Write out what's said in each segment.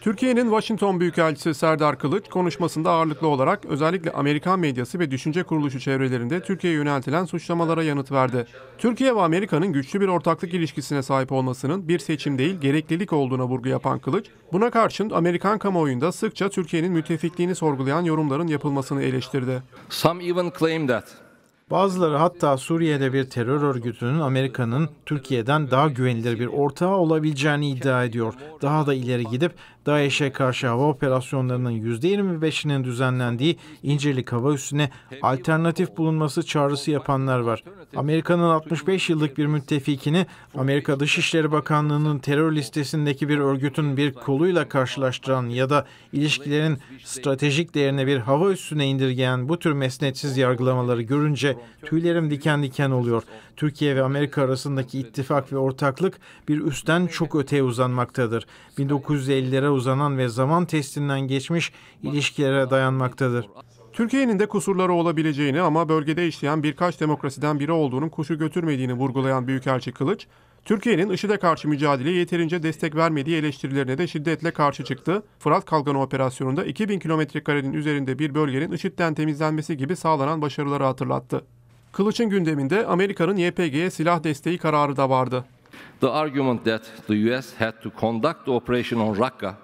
Türkiye'nin Washington Büyükelçisi Serdar Kılıç konuşmasında ağırlıklı olarak özellikle Amerikan medyası ve düşünce kuruluşu çevrelerinde Türkiye'ye yöneltilen suçlamalara yanıt verdi. Türkiye ve Amerika'nın güçlü bir ortaklık ilişkisine sahip olmasının bir seçim değil gereklilik olduğuna vurgu yapan Kılıç, buna karşın Amerikan kamuoyunda sıkça Türkiye'nin müttefikliğini sorgulayan yorumların yapılmasını eleştirdi. Some even claim that Bazıları hatta Suriye'de bir terör örgütünün Amerika'nın Türkiye'den daha güvenilir bir ortağı olabileceğini iddia ediyor. Daha da ileri gidip DAEŞ'e karşı hava operasyonlarının %25'inin düzenlendiği İncirlik hava üssüne alternatif bulunması çağrısı yapanlar var. Amerika'nın 65 yıllık bir müttefikini Amerika Dışişleri Bakanlığı'nın terör listesindeki bir örgütün bir koluyla karşılaştıran ya da ilişkilerin stratejik değerine bir hava üssüne indirgeyen bu tür mesnetsiz yargılamaları görünce tüylerim diken diken oluyor. Türkiye ve Amerika arasındaki ittifak ve ortaklık bir üstten çok öteye uzanmaktadır. 1950'lere uzanan ve zaman testinden geçmiş ilişkilere dayanmaktadır. Türkiye'nin de kusurları olabileceğini ama bölgede işleyen birkaç demokrasiden biri olduğunun kuşu götürmediğini vurgulayan Büyükelçi Kılıç, Türkiye'nin IŞİD'e karşı mücadeleye yeterince destek vermediği eleştirilerine de şiddetle karşı çıktı. Fırat Kalkanı Operasyonu'nda 2000 kilometrekarenin üzerinde bir bölgenin IŞİD'den temizlenmesi gibi sağlanan başarıları hatırlattı. Kılıç'ın gündeminde Amerika'nın YPG'ye silah desteği kararı da vardı the argument that the US had to conduct the operation on Raqqa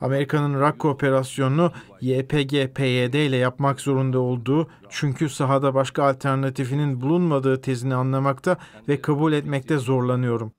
Amerika'nın Rakka operasyonunu YPG-PYD ile yapmak zorunda olduğu çünkü sahada başka alternatifinin bulunmadığı tezini anlamakta ve kabul etmekte zorlanıyorum.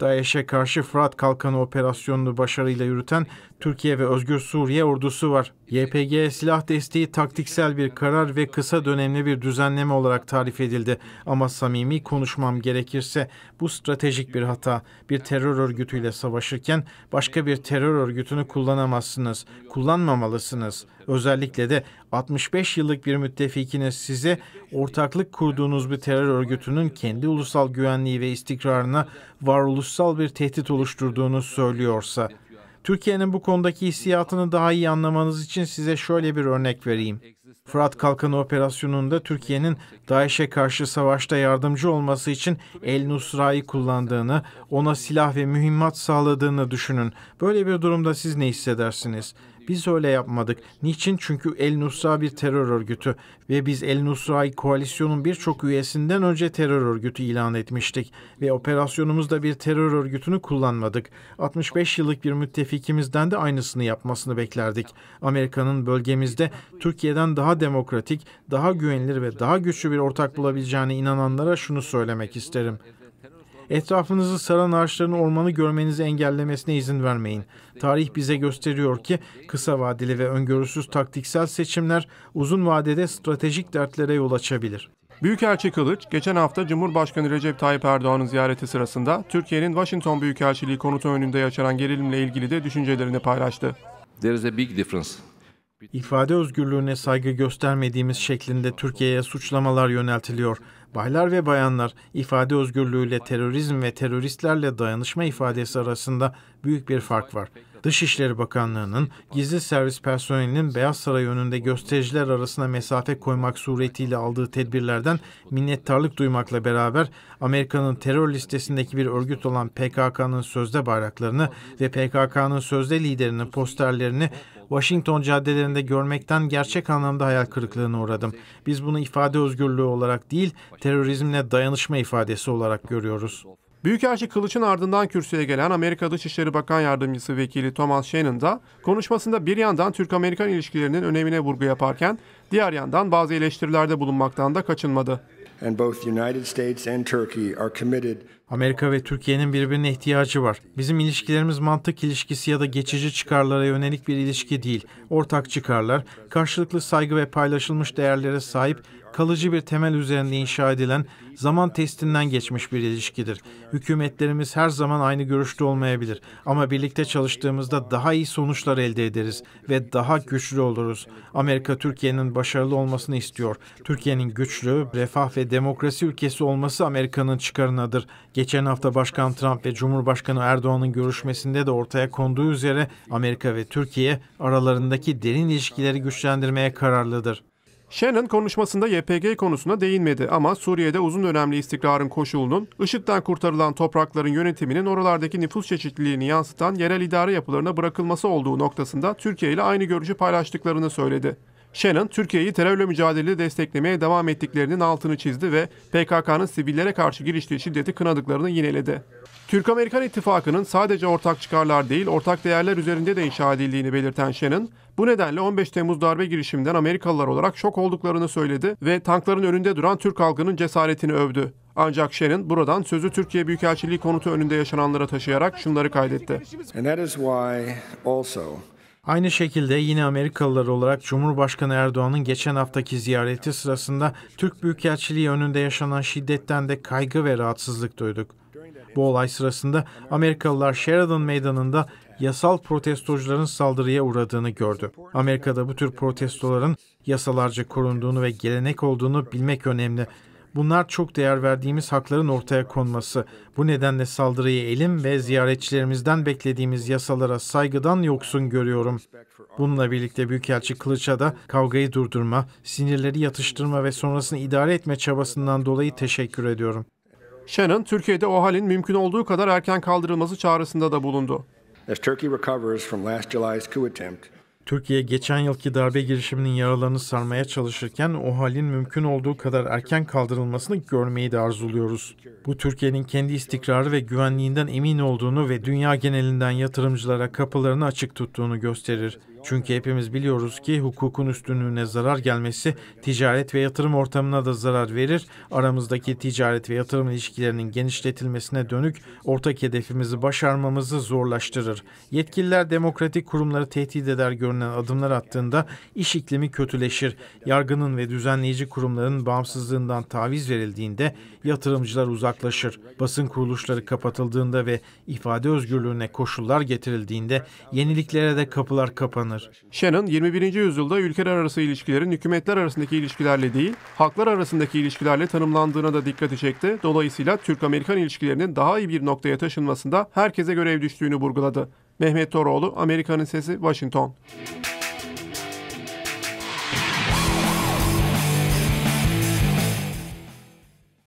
DAEŞ'e karşı Fırat Kalkanı operasyonunu başarıyla yürüten Türkiye ve Özgür Suriye ordusu var. YPG silah desteği taktiksel bir karar ve kısa dönemli bir düzenleme olarak tarif edildi. Ama samimi konuşmam gerekirse bu stratejik bir hata. Bir terör örgütüyle savaşırken başka bir terör örgütünü kullanamazsınız, kullanmamalısınız. Özellikle de 65 yıllık bir müttefikine size ortaklık kurduğunuz bir terör örgütünün kendi ulusal güvenliği ve istikrarına varoluşsal bir tehdit oluşturduğunu söylüyorsa. Türkiye'nin bu konudaki hissiyatını daha iyi anlamanız için size şöyle bir örnek vereyim. Fırat Kalkanı operasyonunda Türkiye'nin DAEŞ'e karşı savaşta yardımcı olması için El Nusra'yı kullandığını, ona silah ve mühimmat sağladığını düşünün. Böyle bir durumda siz ne hissedersiniz? Biz öyle yapmadık. Niçin? Çünkü El Nusra bir terör örgütü ve biz El Nusra'yı koalisyonun birçok üyesinden önce terör örgütü ilan etmiştik ve operasyonumuzda bir terör örgütünü kullanmadık. 65 yıllık bir müttefikimizden de aynısını yapmasını beklerdik. Amerika'nın bölgemizde Türkiye'den daha demokratik, daha güvenilir ve daha güçlü bir ortak bulabileceğine inananlara şunu söylemek isterim. Etrafınızı saran ağaçların ormanı görmenizi engellemesine izin vermeyin. Tarih bize gösteriyor ki kısa vadeli ve öngörüsüz taktiksel seçimler uzun vadede stratejik dertlere yol açabilir. Büyükelçi Kılıç, geçen hafta Cumhurbaşkanı Recep Tayyip Erdoğan'ın ziyareti sırasında Türkiye'nin Washington Büyükelçiliği konutu önünde yaşanan gerilimle ilgili de düşüncelerini paylaştı. There is a big difference İfade özgürlüğüne saygı göstermediğimiz şeklinde Türkiye'ye suçlamalar yöneltiliyor. Baylar ve bayanlar ifade özgürlüğüyle terörizm ve teröristlerle dayanışma ifadesi arasında büyük bir fark var. Dışişleri Bakanlığı'nın gizli servis personelinin Beyaz Saray önünde göstericiler arasına mesafe koymak suretiyle aldığı tedbirlerden minnettarlık duymakla beraber Amerika'nın terör listesindeki bir örgüt olan PKK'nın sözde bayraklarını ve PKK'nın sözde liderinin posterlerini Washington caddelerinde görmekten gerçek anlamda hayal kırıklığına uğradım. Biz bunu ifade özgürlüğü olarak değil, terörizmle dayanışma ifadesi olarak görüyoruz. Büyükelçi Kılıç'ın ardından kürsüye gelen Amerika Dışişleri Bakan Yardımcısı Vekili Thomas Shannon da konuşmasında bir yandan Türk-Amerikan ilişkilerinin önemine vurgu yaparken diğer yandan bazı eleştirilerde bulunmaktan da kaçınmadı. Amerika ve Türkiye'nin birbirine ihtiyacı var. Bizim ilişkilerimiz mantık ilişkisi ya da geçici çıkarlara yönelik bir ilişki değil. Ortak çıkarlar, karşılıklı saygı ve paylaşılmış değerlere sahip kalıcı bir temel üzerinde inşa edilen, zaman testinden geçmiş bir ilişkidir. Hükümetlerimiz her zaman aynı görüşte olmayabilir ama birlikte çalıştığımızda daha iyi sonuçlar elde ederiz ve daha güçlü oluruz. Amerika Türkiye'nin başarılı olmasını istiyor. Türkiye'nin güçlü, refah ve demokrasi ülkesi olması Amerika'nın çıkarınadır. Geçen hafta Başkan Trump ve Cumhurbaşkanı Erdoğan'ın görüşmesinde de ortaya konduğu üzere Amerika ve Türkiye aralarındaki derin ilişkileri güçlendirmeye kararlıdır. Shannon konuşmasında YPG konusuna değinmedi ama Suriye'de uzun dönemli istikrarın koşulunun, IŞİD'den kurtarılan toprakların yönetiminin oralardaki nüfus çeşitliliğini yansıtan yerel idare yapılarına bırakılması olduğu noktasında Türkiye ile aynı görüşü paylaştıklarını söyledi. Shannon, Türkiye'yi terörle mücadelede desteklemeye devam ettiklerinin altını çizdi ve PKK'nın sivillere karşı giriştiği şiddeti kınadıklarını yineledi. Türk-Amerikan ittifakının sadece ortak çıkarlar değil, ortak değerler üzerinde de inşa edildiğini belirten Shannon, bu nedenle 15 Temmuz darbe girişiminden Amerikalılar olarak şok olduklarını söyledi ve tankların önünde duran Türk halkının cesaretini övdü. Ancak Shannon buradan sözü Türkiye Büyükelçiliği konutu önünde yaşananlara taşıyarak şunları kaydetti. And that is why also Aynı şekilde yine Amerikalılar olarak Cumhurbaşkanı Erdoğan'ın geçen haftaki ziyareti sırasında Türk Büyükelçiliği önünde yaşanan şiddetten de kaygı ve rahatsızlık duyduk. Bu olay sırasında Amerikalılar Sheridan Meydanı'nda yasal protestocuların saldırıya uğradığını gördü. Amerika'da bu tür protestoların yasalarca korunduğunu ve gelenek olduğunu bilmek önemli. Bunlar çok değer verdiğimiz hakların ortaya konması. Bu nedenle saldırıyı elim ve ziyaretçilerimizden beklediğimiz yasalara saygıdan yoksun görüyorum. Bununla birlikte Büyükelçi Kılıç'a da kavgayı durdurma, sinirleri yatıştırma ve sonrasını idare etme çabasından dolayı teşekkür ediyorum. Shannon, Türkiye'de OHAL'in mümkün olduğu kadar erken kaldırılması çağrısında da bulundu. As Turkey recovers from last July's coup attempt, Türkiye geçen yılki darbe girişiminin yaralarını sarmaya çalışırken o halin mümkün olduğu kadar erken kaldırılmasını görmeyi de arzuluyoruz. Bu Türkiye'nin kendi istikrarı ve güvenliğinden emin olduğunu ve dünya genelinden yatırımcılara kapılarını açık tuttuğunu gösterir. Çünkü hepimiz biliyoruz ki hukukun üstünlüğüne zarar gelmesi ticaret ve yatırım ortamına da zarar verir. Aramızdaki ticaret ve yatırım ilişkilerinin genişletilmesine dönük ortak hedefimizi başarmamızı zorlaştırır. Yetkililer demokratik kurumları tehdit eder görünen adımlar attığında iş iklimi kötüleşir. Yargının ve düzenleyici kurumların bağımsızlığından taviz verildiğinde yatırımcılar uzaklaşır. Basın kuruluşları kapatıldığında ve ifade özgürlüğüne koşullar getirildiğinde yeniliklere de kapılar kapanır yaşanır. Shannon 21. yüzyılda ülkeler arası ilişkilerin hükümetler arasındaki ilişkilerle değil, halklar arasındaki ilişkilerle tanımlandığına da dikkati çekti. Dolayısıyla Türk-Amerikan ilişkilerinin daha iyi bir noktaya taşınmasında herkese görev düştüğünü vurguladı. Mehmet Toroğlu, Amerika'nın Sesi, Washington.